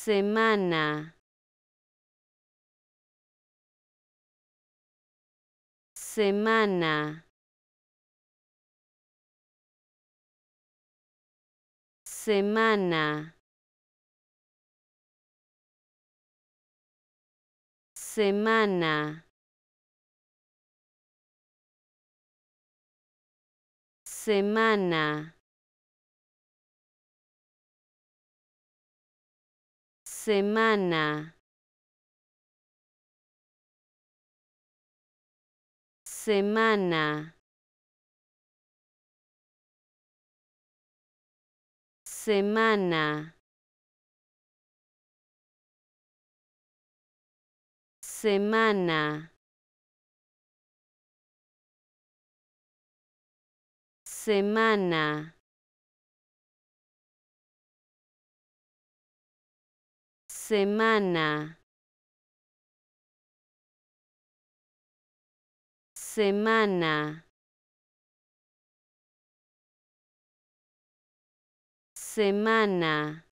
Semana. Semana. Semana. Semana. Semana. Semana. Semana. Semana. Semana. Semana. Semana. Semana. Semana.